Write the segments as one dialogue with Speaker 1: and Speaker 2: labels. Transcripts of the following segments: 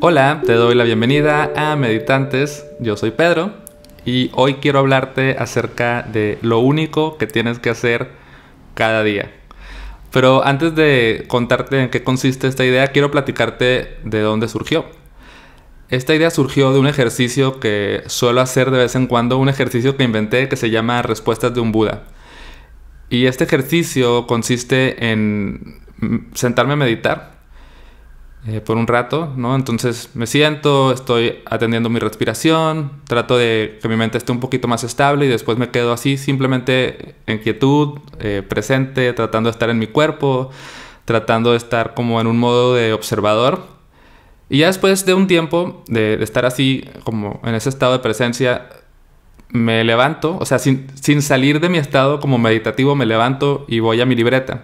Speaker 1: Hola, te doy la bienvenida a Meditantes. Yo soy Pedro y hoy quiero hablarte acerca de lo único que tienes que hacer cada día. Pero antes de contarte en qué consiste esta idea, quiero platicarte de dónde surgió. Esta idea surgió de un ejercicio que suelo hacer de vez en cuando, un ejercicio que inventé que se llama Respuestas de un Buda. Y este ejercicio consiste en sentarme a meditar eh, por un rato, ¿no? Entonces me siento, estoy atendiendo mi respiración, trato de que mi mente esté un poquito más estable y después me quedo así, simplemente en quietud, eh, presente, tratando de estar en mi cuerpo, tratando de estar como en un modo de observador. Y ya después de un tiempo de, estar así, como en ese estado de presencia, me levanto, o sea, sin, sin salir de mi estado como meditativo, me levanto y voy a mi libreta.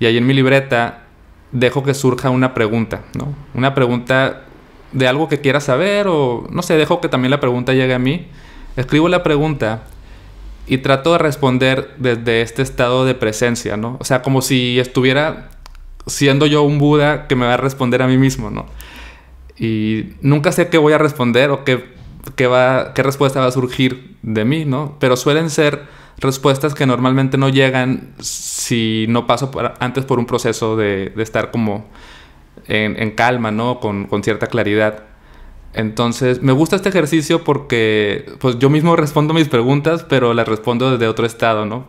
Speaker 1: Y ahí en mi libreta dejo que surja una pregunta, ¿no? Una pregunta de algo que quiera saber o no sé, dejo que también la pregunta llegue a mí. Escribo la pregunta y trato de responder desde este estado de presencia, ¿no? O sea, como si estuviera siendo yo un Buda que me va a responder a mí mismo, ¿no? Y nunca sé qué voy a responder o qué, qué, va, qué respuesta va a surgir de mí, ¿no? Pero suelen ser respuestas que normalmente no llegan si no paso antes por un proceso de, estar como en, calma, ¿no? Con, cierta claridad. Entonces, me gusta este ejercicio porque pues yo mismo respondo mis preguntas, pero las respondo desde otro estado, ¿no?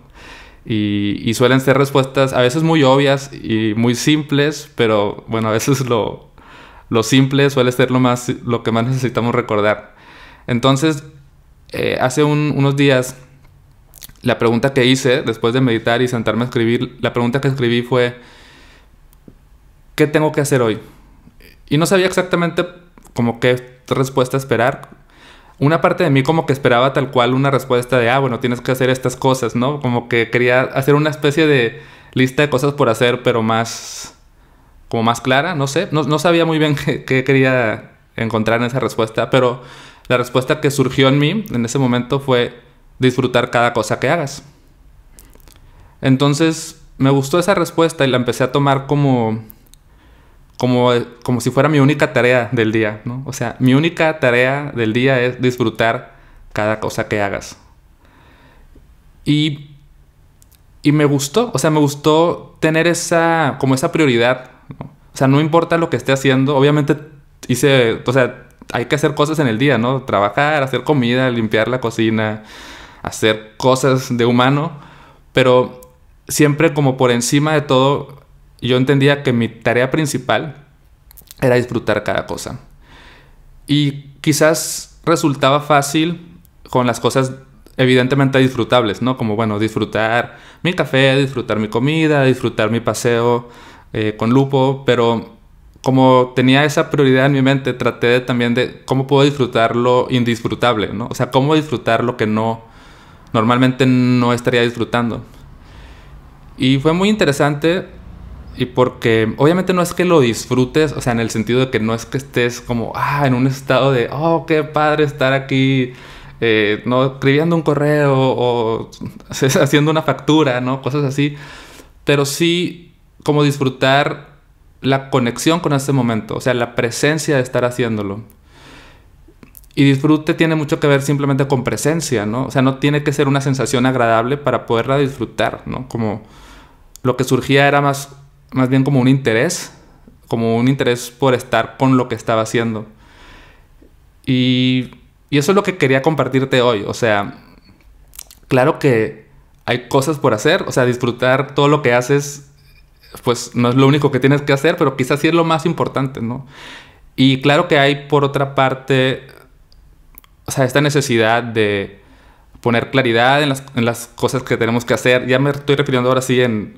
Speaker 1: Y, suelen ser respuestas a veces muy obvias y muy simples, pero bueno, a veces lo, lo simple suele ser lo, más, lo que más necesitamos recordar. Entonces, eh, hace unos días la pregunta que hice después de meditar y sentarme a escribir, la pregunta que escribí fue, ¿qué tengo que hacer hoy? Y no sabía exactamente como qué respuesta esperar. Una parte de mí como que esperaba tal cual una respuesta de, ah, bueno, tienes que hacer estas cosas, ¿no? Como que quería hacer una especie de lista de cosas por hacer, pero más, como más clara, no sé. No, sabía muy bien qué, qué quería encontrar en esa respuesta, pero la respuesta que surgió en mí en ese momento fue, disfrutar cada cosa que hagas. Entonces me gustó esa respuesta y la empecé a tomar como, como, como si fuera mi única tarea del día. ¿no? O sea, mi única tarea del día es disfrutar cada cosa que hagas. Y, me gustó, o sea, me gustó tener esa, como esa prioridad. O sea, no importa lo que esté haciendo, obviamente hice, o sea, hay que hacer cosas en el día, ¿no? Trabajar, hacer comida, limpiar la cocina, hacer cosas de humano, pero siempre como por encima de todo, yo entendía que mi tarea principal era disfrutar cada cosa. Y quizás resultaba fácil con las cosas evidentemente disfrutables, ¿no? Como, bueno, disfrutar mi café, disfrutar mi comida, disfrutar mi paseo eh, con Lupo, pero como tenía esa prioridad en mi mente, traté también de cómo puedo disfrutar lo indisfrutable, ¿no? O sea, cómo disfrutar lo que no normalmente no estaría disfrutando. Y fue muy interesante y porque obviamente no es que lo disfrutes, o sea, en el sentido de que no es que estés como, ah, en un estado de, oh, qué padre estar aquí, eh, no, escribiendo un correo o, haciendo una factura, ¿no? Cosas así. Pero sí como disfrutar la conexión con ese momento, o sea, la presencia de estar haciéndolo. Y disfrute tiene mucho que ver simplemente con presencia, ¿no? O sea, no tiene que ser una sensación agradable para poderla disfrutar, ¿no? Como lo que surgía era más, más bien como un interés, como un interés por estar con lo que estaba haciendo. Y, eso es lo que quería compartirte hoy. O sea, claro que hay cosas por hacer, o sea, disfrutar todo lo que haces, pues no es lo único que tienes que hacer, pero quizás sí es lo más importante, ¿no? Y claro que hay por otra parte o sea, esta necesidad de poner claridad en las, cosas que tenemos que hacer. Ya me estoy refiriendo ahora sí en,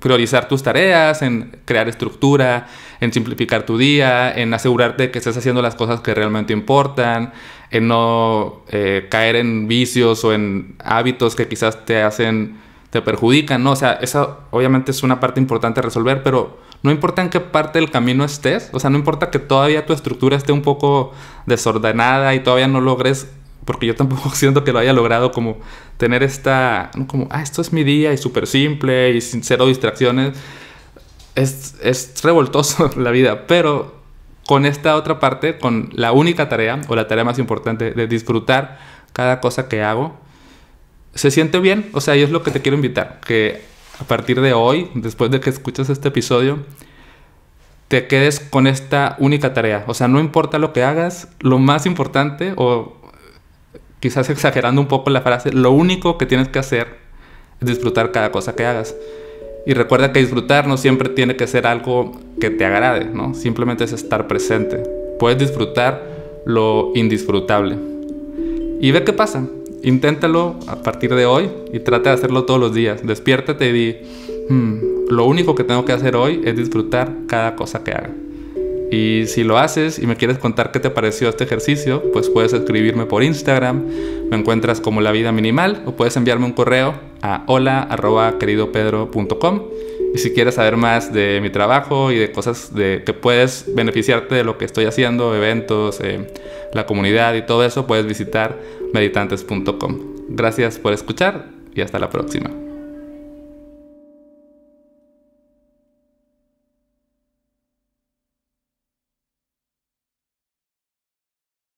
Speaker 1: priorizar tus tareas, en crear estructura, en simplificar tu día, en asegurarte que estés haciendo las cosas que realmente importan, en no eh, caer en vicios o en hábitos que quizás te hacen, te perjudican, O sea, esa obviamente es una parte importante resolver, pero no importa en qué parte del camino estés, o sea, no importa que todavía tu estructura esté un poco desordenada y todavía no logres, porque yo tampoco siento que lo haya logrado como tener esta, como, ah, esto es mi día y súper simple y sin cero distracciones. Es, es revoltoso la vida, pero con esta otra parte, con la única tarea o la tarea más importante de disfrutar cada cosa que hago, se siente bien, o sea, y es lo que te quiero invitar, que a partir de hoy, después de que escuches este episodio, te quedes con esta única tarea. O sea, no importa lo que hagas, lo más importante, o quizás exagerando un poco la frase, lo único que tienes que hacer es disfrutar cada cosa que hagas. Y recuerda que disfrutar no siempre tiene que ser algo que te agrade, ¿no? Simplemente es estar presente. Puedes disfrutar lo indisfrutable. Y ve qué pasa. Inténtalo a partir de hoy y trate de hacerlo todos los días. Despiértate y di, hmm, lo único que tengo que hacer hoy es disfrutar cada cosa que haga. Y si lo haces y me quieres contar qué te pareció este ejercicio, pues puedes escribirme por Instagram, me encuentras como La Vida Minimal o puedes enviarme un correo a hola.queridopedro.com. Y si quieres saber más de mi trabajo y de cosas de, que puedes beneficiarte de lo que estoy haciendo, eventos, eh, la comunidad y todo eso, puedes visitar meditantes.com. Gracias por escuchar y hasta la próxima.